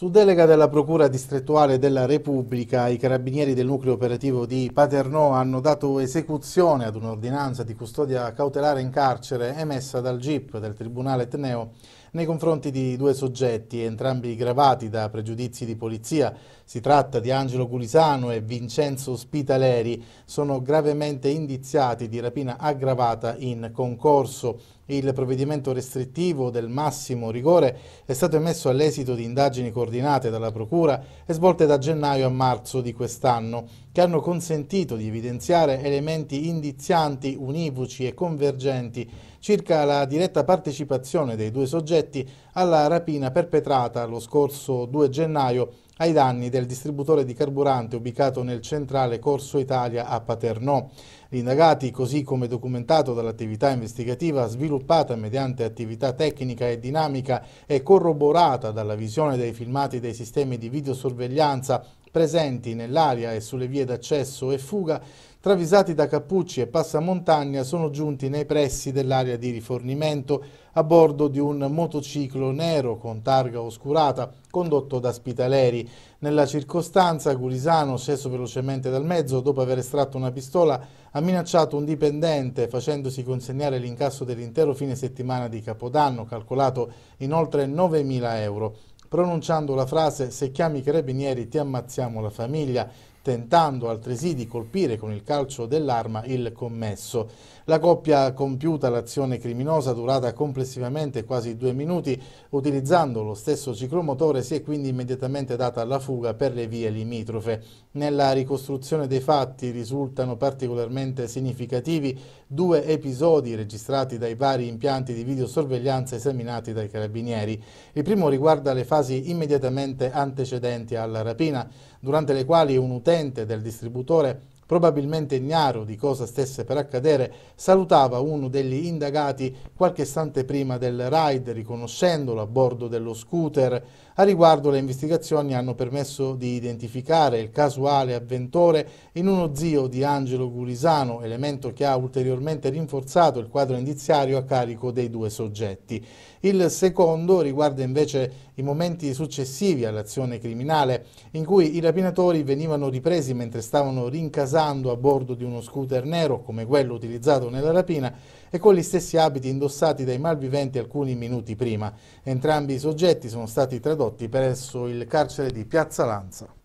Su delega della Procura distrettuale della Repubblica, i carabinieri del nucleo operativo di Paternò hanno dato esecuzione ad un'ordinanza di custodia cautelare in carcere emessa dal GIP del Tribunale Etneo nei confronti di due soggetti, entrambi gravati da pregiudizi di polizia. Si tratta di Angelo Gulisano e Vincenzo Spitaleri. Sono gravemente indiziati di rapina aggravata in concorso. Il provvedimento restrittivo del massimo rigore è stato emesso all'esito di indagini coordinate dalla Procura e svolte da gennaio a marzo di quest'anno che hanno consentito di evidenziare elementi indizianti, univoci e convergenti circa la diretta partecipazione dei due soggetti alla rapina perpetrata lo scorso 2 gennaio ai danni del distributore di carburante ubicato nel centrale Corso Italia a Paternò. Gli indagati, così come documentato dall'attività investigativa sviluppata mediante attività tecnica e dinamica e corroborata dalla visione dei filmati dei sistemi di videosorveglianza presenti nell'area e sulle vie d'accesso e fuga, travisati da cappucci e passamontagna, sono giunti nei pressi dell'area di rifornimento a bordo di un motociclo nero con targa oscurata condotto da Spitaleri. Nella circostanza Gulisano, sceso velocemente dal mezzo dopo aver estratto una pistola, ha minacciato un dipendente facendosi consegnare l'incasso dell'intero fine settimana di Capodanno, calcolato in oltre 9.000 euro pronunciando la frase se chiami i carabinieri ti ammazziamo la famiglia tentando altresì di colpire con il calcio dell'arma il commesso. La coppia ha compiuta l'azione criminosa durata complessivamente quasi due minuti, utilizzando lo stesso ciclomotore si è quindi immediatamente data alla fuga per le vie limitrofe. Nella ricostruzione dei fatti risultano particolarmente significativi due episodi registrati dai vari impianti di videosorveglianza esaminati dai carabinieri. Il primo riguarda le fasi immediatamente antecedenti alla rapina, durante le quali un utente committente del distributore probabilmente ignaro di cosa stesse per accadere, salutava uno degli indagati qualche istante prima del raid, riconoscendolo a bordo dello scooter. A riguardo le investigazioni hanno permesso di identificare il casuale avventore in uno zio di Angelo Gurisano, elemento che ha ulteriormente rinforzato il quadro indiziario a carico dei due soggetti. Il secondo riguarda invece i momenti successivi all'azione criminale, in cui i rapinatori venivano ripresi mentre stavano rincasando andando a bordo di uno scooter nero come quello utilizzato nella rapina e con gli stessi abiti indossati dai malviventi alcuni minuti prima. Entrambi i soggetti sono stati tradotti presso il carcere di Piazza Lanza.